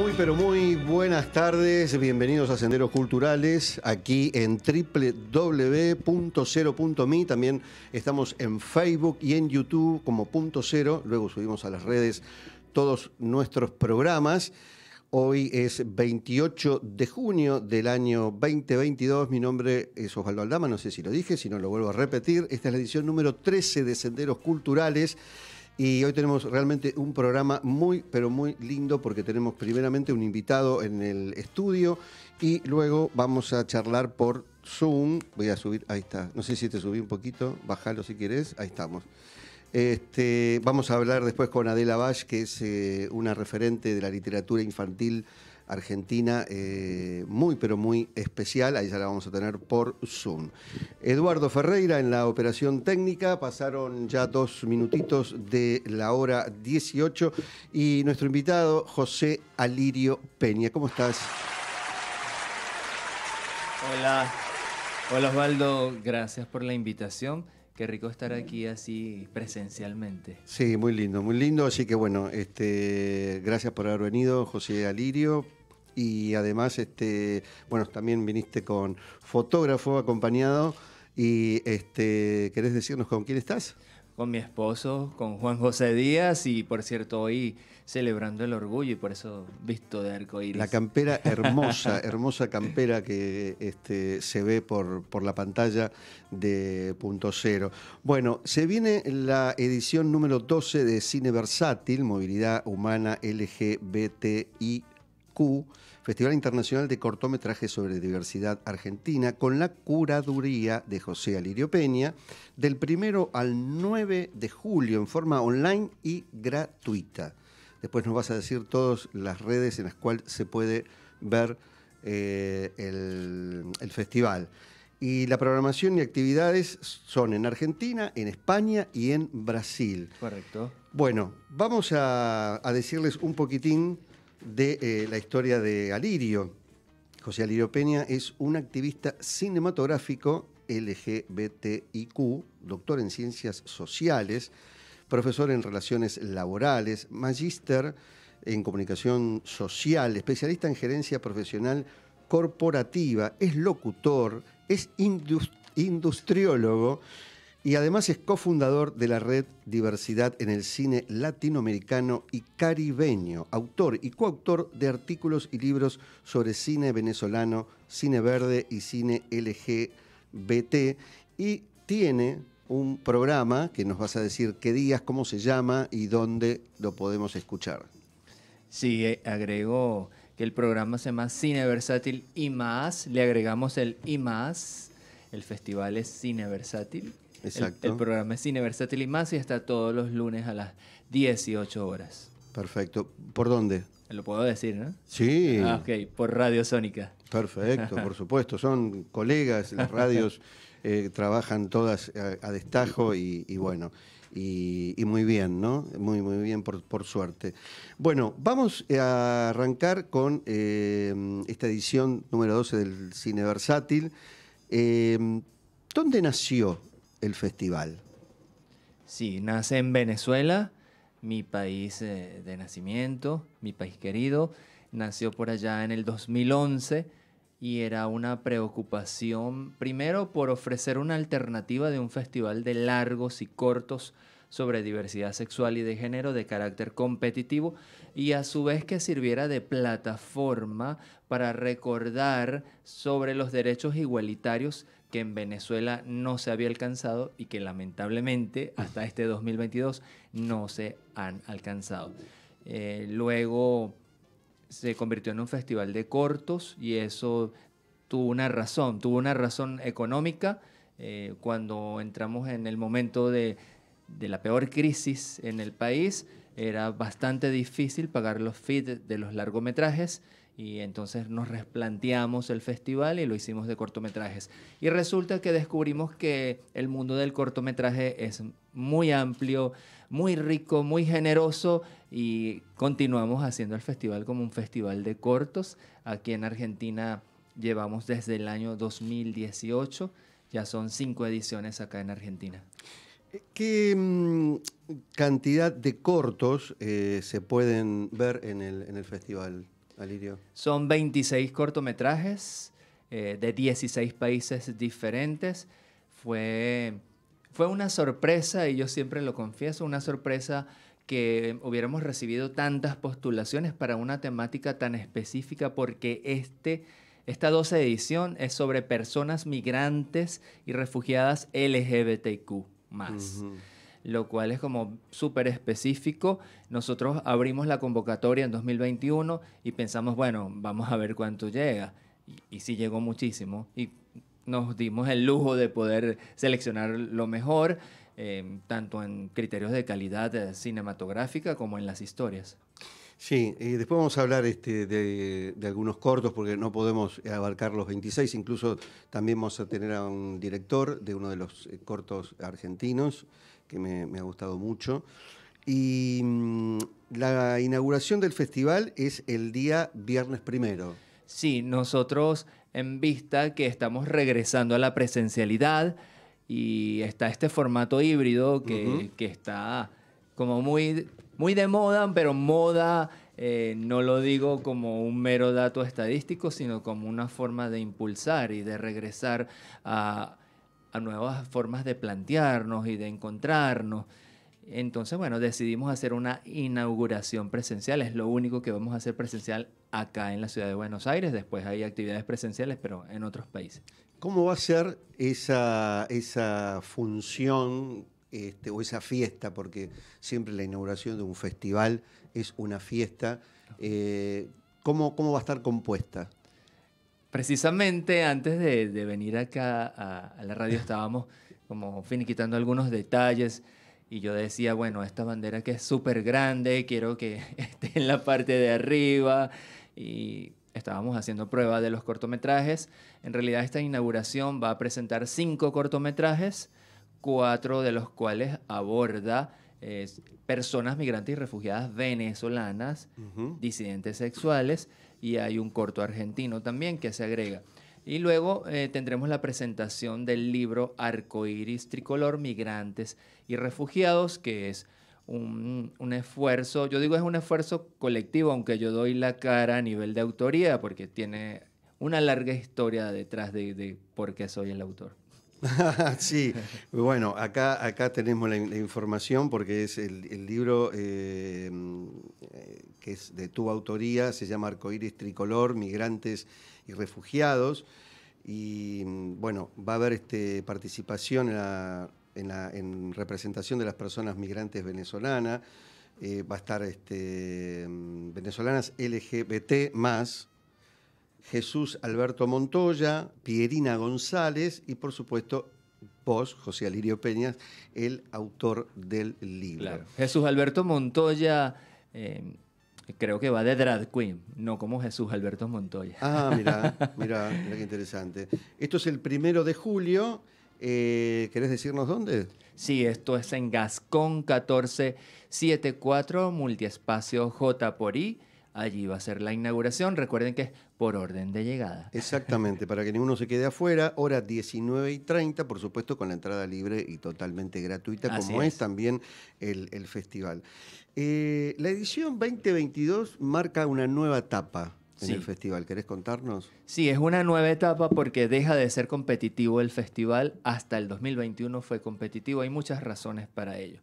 Muy, pero muy buenas tardes. Bienvenidos a Senderos Culturales aquí en www.0.mi. También estamos en Facebook y en YouTube como Punto Cero. Luego subimos a las redes todos nuestros programas. Hoy es 28 de junio del año 2022. Mi nombre es Osvaldo Aldama, no sé si lo dije, si no lo vuelvo a repetir. Esta es la edición número 13 de Senderos Culturales. Y hoy tenemos realmente un programa muy, pero muy lindo porque tenemos primeramente un invitado en el estudio y luego vamos a charlar por Zoom. Voy a subir, ahí está. No sé si te subí un poquito, bájalo si quieres, ahí estamos. Este, vamos a hablar después con Adela Bash, que es eh, una referente de la literatura infantil argentina eh, muy, pero muy especial. Ahí ya la vamos a tener por Zoom. Eduardo Ferreira en la operación técnica. Pasaron ya dos minutitos de la hora 18 y nuestro invitado José Alirio Peña. ¿Cómo estás? Hola, hola Osvaldo, gracias por la invitación. Qué rico estar aquí así presencialmente. Sí, muy lindo, muy lindo. Así que bueno, este, gracias por haber venido, José Alirio, y además, este, bueno, también viniste con fotógrafo acompañado y este, ¿querés decirnos con quién estás? Con mi esposo, con Juan José Díaz y por cierto hoy celebrando el orgullo y por eso visto de arcoíris. La campera hermosa, hermosa campera que este, se ve por, por la pantalla de Punto Cero. Bueno, se viene la edición número 12 de Cine Versátil, Movilidad Humana LGBTIQ Festival Internacional de Cortometrajes sobre Diversidad Argentina, con la curaduría de José Alirio Peña, del 1 al 9 de julio en forma online y gratuita. Después nos vas a decir todas las redes en las cuales se puede ver eh, el, festival. Y la programación y actividades son en Argentina, en España y en Brasil. Correcto. Bueno, vamos a decirles un poquitín de eh, la historia de Alirio. José Alirio Peña es un activista cinematográfico LGBTIQ, doctor en ciencias sociales, profesor en relaciones laborales, magíster en comunicación social, especialista en gerencia profesional corporativa, es locutor, es industriólogo y además es cofundador de la red Diversidad en el Cine Latinoamericano y Caribeño, autor y coautor de artículos y libros sobre cine venezolano, cine verde y cine LGBT, y tiene un programa que nos vas a decir qué días, cómo se llama y dónde lo podemos escuchar. Sí, eh, agregó que el programa se llama Cine Versátil y más, le agregamos el y más, el festival es Cine Versátil Exacto. El, programa es Cine Versátil y más y está todos los lunes a las 18 horas. Perfecto. ¿Por dónde? Lo puedo decir, ¿no? Sí. Ah, ok, por Radio Sónica. Perfecto, por supuesto. Son colegas, las radios eh, trabajan todas a, destajo y, bueno. Y, muy bien, ¿no? Muy, muy bien, por, suerte. Bueno, vamos a arrancar con eh, esta edición número 12 del Cine Versátil. Eh, ¿Dónde nació el festival? Sí, nace en Venezuela, mi país eh, de nacimiento, mi país querido. Nació por allá en el 2011 y era una preocupación, primero, por ofrecer una alternativa de un festival de largos y cortos sobre diversidad sexual y de género de carácter competitivo y a su vez que sirviera de plataforma para recordar sobre los derechos igualitarios que en Venezuela no se había alcanzado y que lamentablemente mm. hasta este 2022 no se han alcanzado. Eh, luego se convirtió en un festival de cortos y eso tuvo una razón, tuvo una razón económica. Eh, cuando entramos en el momento de, de, la peor crisis en el país, era bastante difícil pagar los feeds de los largometrajes y entonces nos replanteamos el festival y lo hicimos de cortometrajes. Y resulta que descubrimos que el mundo del cortometraje es muy amplio, muy rico, muy generoso y continuamos haciendo el festival como un festival de cortos. Aquí en Argentina llevamos desde el año 2018, ya son cinco ediciones acá en Argentina. ¿Qué mm, cantidad de cortos eh, se pueden ver en el, en el festival? Son 26 cortometrajes eh, de 16 países diferentes. Fue, fue una sorpresa, y yo siempre lo confieso, una sorpresa que hubiéramos recibido tantas postulaciones para una temática tan específica porque este, esta 12 edición es sobre personas migrantes y refugiadas LGBTQ más lo cual es como súper específico. Nosotros abrimos la convocatoria en 2021 y pensamos, bueno, vamos a ver cuánto llega. Y, sí llegó muchísimo y nos dimos el lujo de poder seleccionar lo mejor, eh, tanto en criterios de calidad eh, cinematográfica como en las historias. Sí, y después vamos a hablar este, de, algunos cortos porque no podemos abarcar los 26, incluso también vamos a tener a un director de uno de los eh, cortos argentinos, que me, ha gustado mucho. Y mm, la inauguración del festival es el día viernes primero. Sí, nosotros en vista que estamos regresando a la presencialidad y está este formato híbrido que, está como muy, muy de moda, pero moda eh, no lo digo como un mero dato estadístico, sino como una forma de impulsar y de regresar a, a nuevas formas de plantearnos y de encontrarnos. Entonces, bueno, decidimos hacer una inauguración presencial. Es lo único que vamos a hacer presencial acá en la ciudad de Buenos Aires. Después hay actividades presenciales, pero en otros países. ¿Cómo va a ser esa, esa función este, o esa fiesta? Porque siempre la inauguración de un festival es una fiesta. Eh, ¿Cómo va a estar compuesta? Precisamente antes de, venir acá a, la radio estábamos como finiquitando algunos detalles y yo decía, bueno, esta bandera que es súper grande, quiero que esté en la parte de arriba y estábamos haciendo prueba de los cortometrajes. En realidad esta inauguración va a presentar cinco cortometrajes, cuatro de los cuales aborda eh, personas migrantes y refugiadas venezolanas, disidentes sexuales, y hay un corto argentino también que se agrega. Y luego eh, tendremos la presentación del libro Arcoíris Tricolor, Migrantes y Refugiados, que es un, esfuerzo, yo digo es un esfuerzo colectivo, aunque yo doy la cara a nivel de autoría, porque tiene una larga historia detrás de, de por qué soy el autor. sí, bueno, acá, acá tenemos la, información porque es el, libro eh, eh, que es de tu autoría, se llama Arcoíris Tricolor, Migrantes y Refugiados. Y mm, bueno, va a haber este, participación en, la, en, la, representación de las personas migrantes venezolanas. Eh, va a estar este, mm, venezolanas LGBT más, Jesús Alberto Montoya, Pierina González y por supuesto vos, José Alirio Peñas, el autor del libro. Jesús Alberto Montoya... Eh, creo que va de drag queen, no como Jesús Alberto Montoya. Ah, mira, mira, mira qué interesante. Esto es el primero de julio. Eh, ¿Querés decirnos dónde? Sí, esto es en Gascón 1474, multiespacio J por I. Allí va a ser la inauguración. Recuerden que es por orden de llegada. Exactamente, para que ninguno se quede afuera. Hora 19 y 30, por supuesto, con la entrada libre y totalmente gratuita, como es. también el, festival. Eh, la edición 2022 marca una nueva etapa en el festival. ¿Querés contarnos? Sí, es una nueva etapa porque deja de ser competitivo el festival. Hasta el 2021 fue competitivo. Hay muchas razones para ello.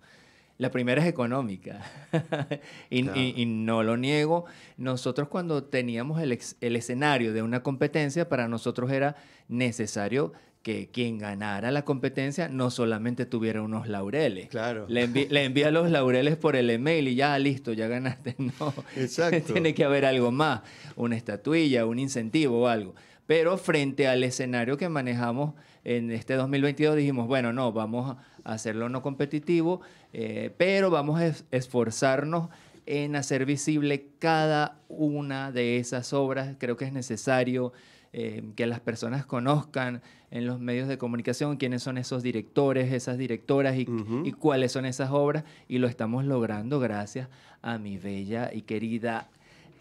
La primera es económica y, no lo niego. Nosotros cuando teníamos el, escenario de una competencia, para nosotros era necesario que quien ganara la competencia no solamente tuviera unos laureles. Claro. Le, le, envía los laureles por el email y ya listo, ya ganaste. No. Exacto. Tiene que haber algo más, una estatuilla, un incentivo o algo. Pero frente al escenario que manejamos en este 2022 dijimos, bueno, no, vamos a hacerlo no competitivo, eh, pero vamos a esforzarnos en hacer visible cada una de esas obras. Creo que es necesario eh, que las personas conozcan en los medios de comunicación quiénes son esos directores, esas directoras y, cuáles son esas obras. Y lo estamos logrando gracias a mi bella y querida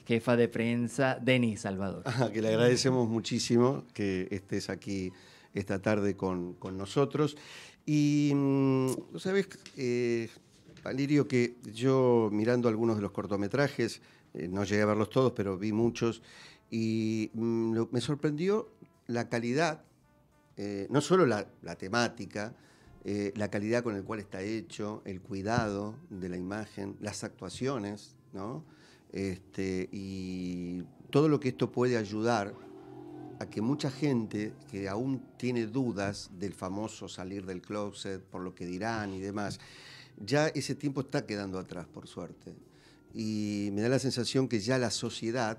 jefa de prensa, Denis Salvador. que le agradecemos muchísimo que estés aquí esta tarde con, nosotros. Y, mm, ¿sabes, eh, que yo mirando algunos de los cortometrajes, eh, no llegué a verlos todos, pero vi muchos, y mm, me sorprendió la calidad, eh, no solo la, temática, eh, la calidad con la cual está hecho, el cuidado de la imagen, las actuaciones, ¿no? Este, y todo lo que esto puede ayudar a que mucha gente que aún tiene dudas del famoso salir del closet, por lo que dirán y demás, ya ese tiempo está quedando atrás, por suerte. Y me da la sensación que ya la sociedad,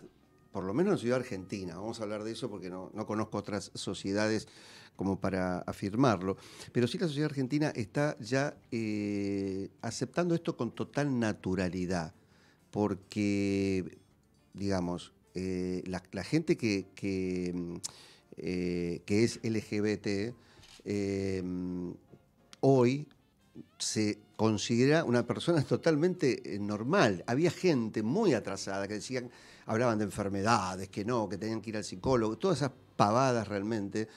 por lo menos en Ciudad Argentina, vamos a hablar de eso porque no, conozco otras sociedades como para afirmarlo, pero sí la sociedad argentina está ya eh, aceptando esto con total naturalidad, porque, digamos, eh, la, gente que, que, mm, eh, es LGBT eh, mm, hoy se considera una persona totalmente normal. Había gente muy atrasada que decían, hablaban de enfermedades, que no, que tenían que ir al psicólogo, todas esas pavadas realmente.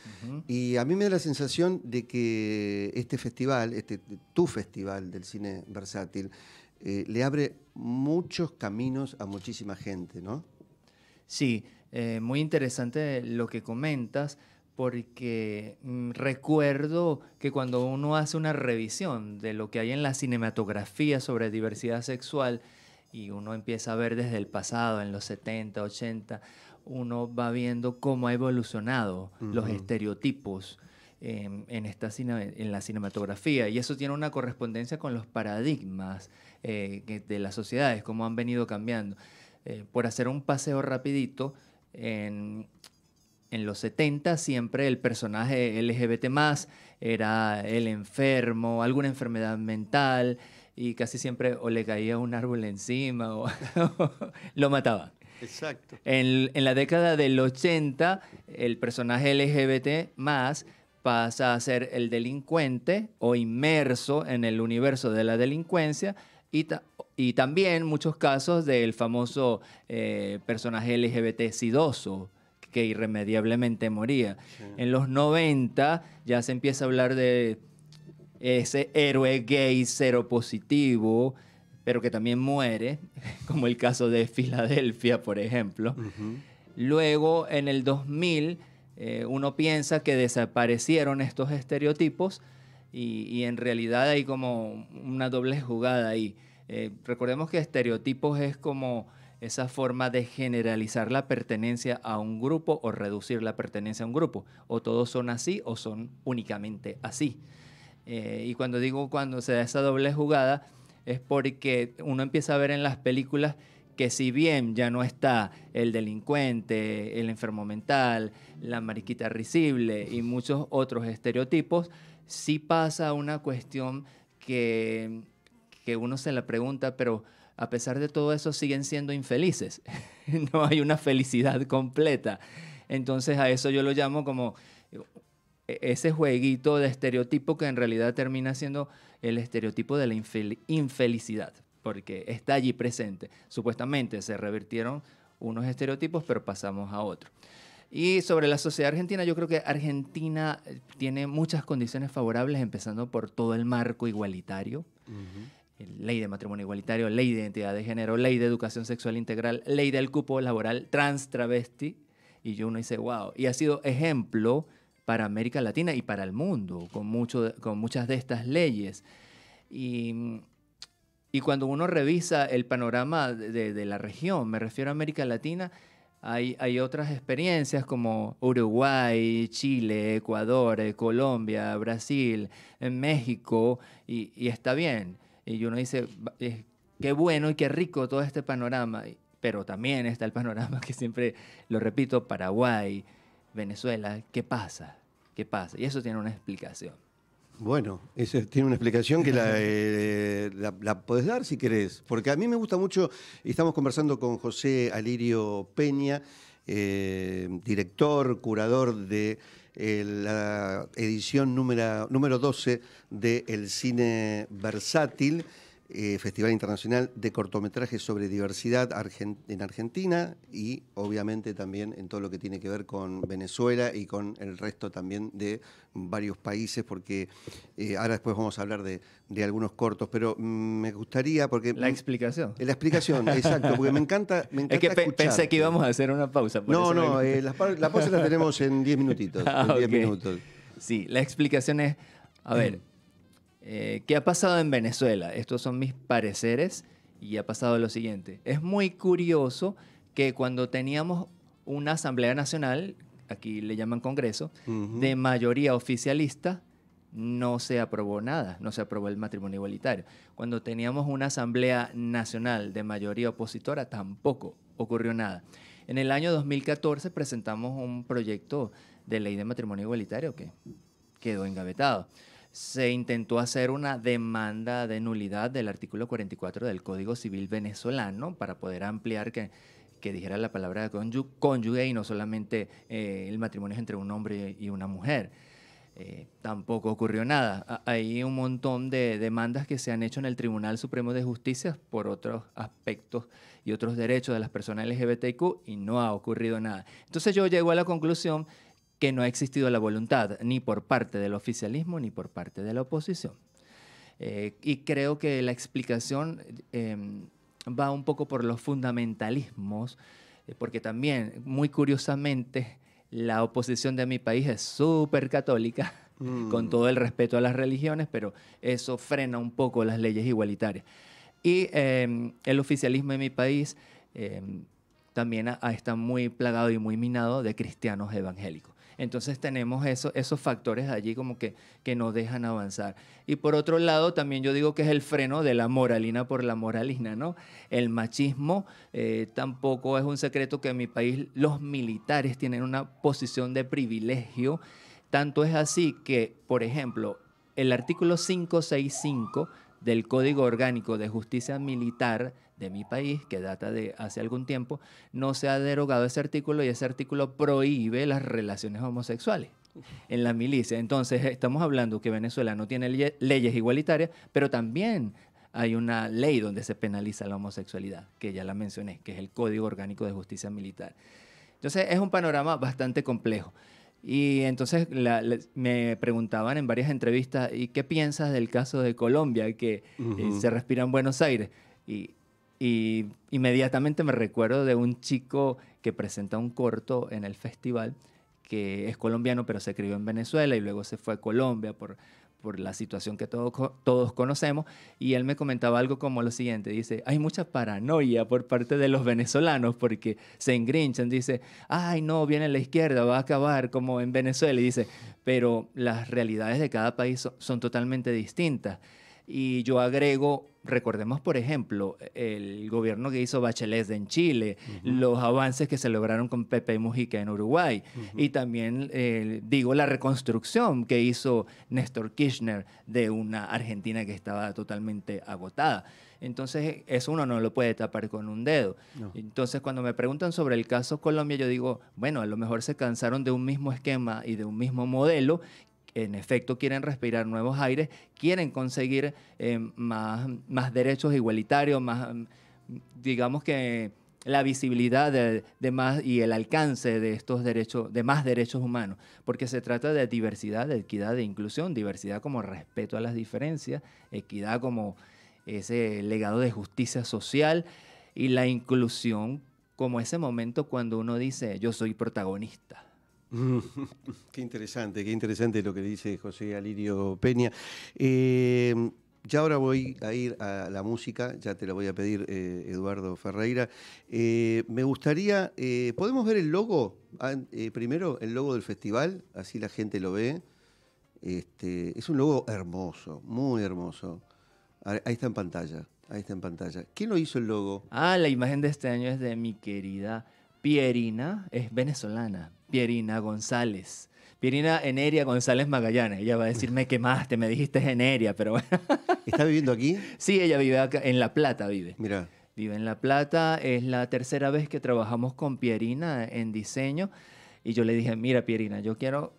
Y a mí me da la sensación de que este festival, este, tu festival del cine versátil, le abre muchos caminos a muchísima gente, ¿no? Sí, eh, muy interesante lo que comentas porque mm, recuerdo que cuando uno hace una revisión de lo que hay en la cinematografía sobre diversidad sexual y uno empieza a ver desde el pasado, en los 70, 80, uno va viendo cómo ha evolucionado los estereotipos em, en, esta en la cinematografía. Y eso tiene una correspondencia con los paradigmas eh, de las sociedades, cómo han venido cambiando. Eh, por hacer un paseo rapidito, en, los 70 siempre el personaje LGBT más era el enfermo, alguna enfermedad mental, y casi siempre o le caía un árbol encima o lo mataba. Exacto. En, la década del 80, el personaje LGBT más pasa a ser el delincuente o inmerso en el universo de la delincuencia y y también muchos casos del famoso eh, personaje LGBT sidoso que irremediablemente moría. En los 90 ya se empieza a hablar de ese héroe gay cero positivo, pero que también muere, como el caso de Filadelfia, por ejemplo. Luego, en el 2000, eh, uno piensa que desaparecieron estos estereotipos y, y, en realidad hay como una doble jugada ahí. Eh, recordemos que estereotipos es como esa forma de generalizar la pertenencia a un grupo o reducir la pertenencia a un grupo. O todos son así o son únicamente así. Eh, y cuando digo cuando se da esa doble jugada, es porque uno empieza a ver en las películas que si bien ya no está el delincuente, el enfermo mental, la mariquita risible y muchos otros estereotipos, sí pasa una cuestión que uno se la pregunta, pero a pesar de todo eso siguen siendo infelices. no hay una felicidad completa. Entonces a eso yo lo llamo como e-, ese jueguito de estereotipo que en realidad termina siendo el estereotipo de la infelicidad, porque está allí presente. Supuestamente se revirtieron unos estereotipos, pero pasamos a otro. Y sobre la sociedad argentina, yo creo que Argentina tiene muchas condiciones favorables, empezando por todo el marco igualitario ley de matrimonio igualitario, ley de identidad de género, ley de educación sexual integral, ley del cupo laboral trans travesti. Y yo uno dice, wow, y ha sido ejemplo para América Latina y para el mundo con, mucho, con muchas de estas leyes. Y, cuando uno revisa el panorama de, la región, me refiero a América Latina, hay, otras experiencias como Uruguay, Chile, Ecuador, eh, Colombia, Brasil, eh, México, y está bien y uno dice, qué bueno y qué rico todo este panorama, pero también está el panorama que siempre lo repito, Paraguay, Venezuela, ¿qué pasa? ¿Qué pasa? Y eso tiene una explicación. Bueno, eso tiene una explicación que la, eh, podés dar si querés, porque a mí me gusta mucho, estamos conversando con José Alirio Peña, eh, director, curador de eh, la edición número, número 12 de El Cine Versátil. Eh, Festival Internacional de Cortometrajes sobre Diversidad en Argentina y obviamente también en todo lo que tiene que ver con Venezuela y con el resto también de varios países, porque eh, ahora después vamos a hablar de, algunos cortos, pero mm, me gustaría porque... La mm, explicación. la explicación, exacto, porque me encanta... Me es que pensé que íbamos a hacer una pausa. no, no, eh, la, pausa la tenemos en 10 minutitos. minutos. Sí, la explicación es, a ver... Mm. Eh, ¿Qué ha pasado en Venezuela? Estos son mis pareceres y ha pasado lo siguiente. Es muy curioso que cuando teníamos una Asamblea Nacional, aquí le llaman Congreso, de mayoría oficialista, no se aprobó nada, no se aprobó el matrimonio igualitario. Cuando teníamos una Asamblea Nacional de mayoría opositora, tampoco ocurrió nada. En el año 2014 presentamos un proyecto de ley de matrimonio igualitario que quedó engavetado se intentó hacer una demanda de nulidad del artículo 44 del Código Civil venezolano para poder ampliar que, dijera la palabra cónyuge y no solamente eh, el matrimonio entre un hombre y una mujer. Eh, tampoco ocurrió nada. Hay un montón de demandas que se han hecho en el Tribunal Supremo de Justicia por otros aspectos y otros derechos de las personas LGBTQ y no ha ocurrido nada. Entonces yo llego a la conclusión que no ha existido la voluntad ni por parte del oficialismo ni por parte de la oposición. Eh, y creo que la explicación eh, va un poco por los fundamentalismos, eh, porque también, muy curiosamente, la oposición de mi país es súper católica, mm. con todo el respeto a las religiones, pero eso frena un poco las leyes igualitarias. Y em, el oficialismo en mi país em, también está muy plagado y muy minado de cristianos evangélicos. Entonces tenemos esos factores allí como que, que nos dejan avanzar. Y por otro lado, también yo digo que es el freno de la moralina por la moralina, ¿no? El machismo eh, tampoco es un secreto que en mi país los militares tienen una posición de privilegio. Tanto es así que, por ejemplo, el artículo 565 del Código Orgánico de Justicia Militar de mi país, que data de hace algún tiempo, no se ha derogado ese artículo y ese artículo prohíbe las relaciones homosexuales en la milicia. Entonces, estamos hablando que Venezuela no tiene leyes igualitarias, pero también hay una ley donde se penaliza la homosexualidad, que ya la mencioné, que es el Código Orgánico de Justicia Militar. Entonces, es un panorama bastante complejo. Y entonces me preguntaban en varias entrevistas, ¿y qué piensas del caso de Colombia que eh, se respira en Buenos Aires? Y y inmediatamente me recuerdo de un chico que presenta un corto en el festival que es colombiano pero se crió en Venezuela y luego se fue a Colombia por, por la situación que todos todos conocemos, y él me comentaba algo como lo siguiente, dice, hay mucha paranoia por parte de los venezolanos porque se engrinchan, dice, ay no, viene la izquierda, va a acabar como en Venezuela, y dice, pero las realidades de cada país son totalmente distintas. Y yo agrego, recordemos por ejemplo, el gobierno que hizo Bachelet en Chile, los avances que se lograron con Pepe Mujica en Uruguay, y también eh, digo la reconstrucción que hizo Néstor Kirchner de una Argentina que estaba totalmente agotada. Entonces, eso uno no lo puede tapar con un dedo. Entonces, cuando me preguntan sobre el caso Colombia, yo digo, bueno, a lo mejor se cansaron de un mismo esquema y de un mismo modelo en efecto quieren respirar nuevos aires, quieren conseguir eh, más, derechos igualitarios, más, digamos que la visibilidad de, más y el alcance de estos derechos, de más derechos humanos, porque se trata de diversidad, de equidad, de inclusión, diversidad como respeto a las diferencias, equidad como ese legado de justicia social y la inclusión como ese momento cuando uno dice yo soy protagonista qué interesante, qué interesante lo que dice José Alirio Peña. Eh, ya ahora voy a ir a la música, ya te la voy a pedir, eh, Eduardo Ferreira. Eh, me gustaría, ¿podemos ver el logo? Ah, primero, el logo del festival, así la gente lo ve. Este, es un logo hermoso, muy hermoso. Ahí está en pantalla, ahí está en pantalla. ¿Quién lo hizo el logo? Ah, la imagen de este año es de mi querida Pierina, es venezolana, Pierina González. Pierina Eneria González Magallanes. Ella va a que más? Te me dijiste Eneria, pero bueno. ¿Está viviendo aquí? Sí, ella vive acá, en La Plata vive. Mira. Vive en La Plata, es la tercera vez que trabajamos con Pierina en diseño. Y yo le dije, mira Pierina, yo quiero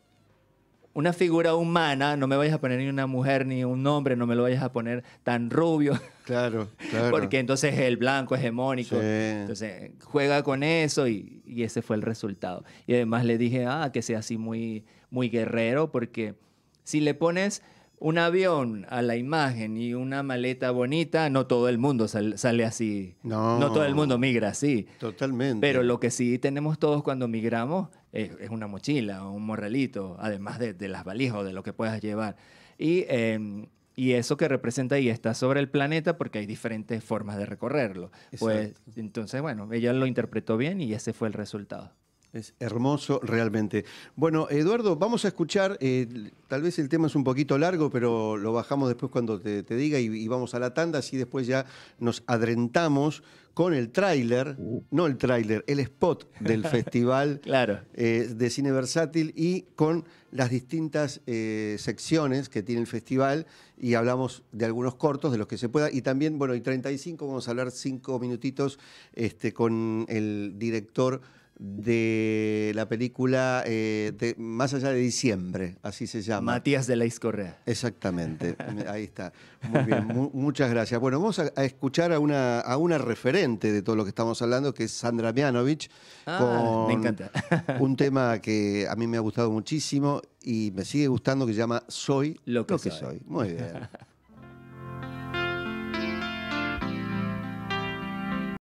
una figura humana, no me vayas a poner ni una mujer ni un hombre, no me lo vayas a poner tan rubio. Claro, claro. Porque entonces el blanco hegemónico. Entonces juega con eso y, ese fue el resultado. Y además le dije, ah, que sea así muy, muy guerrero, porque si le pones un avión a la imagen y una maleta bonita, no todo el mundo sale así. No. No todo el mundo migra así. Totalmente. Pero lo que sí tenemos todos cuando migramos es, una mochila o un morralito, además de, de, las valijas o de lo que puedas llevar. Y, em, y, eso que representa ahí está sobre el planeta porque hay diferentes formas de recorrerlo. Pues entonces, bueno, ella lo interpretó bien y ese fue el resultado. Es hermoso realmente. Bueno, Eduardo, vamos a escuchar, eh, tal vez el tema es un poquito largo, pero lo bajamos después cuando te, diga y, vamos a la tanda, así después ya nos adrentamos con el tráiler, uh. no el tráiler, el spot del festival eh, de cine versátil y con las distintas eh, secciones que tiene el festival y hablamos de algunos cortos, de los que se pueda, y también, bueno, y 35, vamos a hablar cinco minutitos este, con el director de la película eh, Más allá de diciembre, así se llama. Matías de la Correa. Exactamente, ahí está. Muy bien, muchas gracias. Bueno, vamos a, escuchar a una, a una, referente de todo lo que estamos hablando, que es Sandra Mianovich, ah, me encanta. un tema que a mí me ha gustado muchísimo y me sigue gustando, que se llama Soy lo que, soy. soy. Muy bien.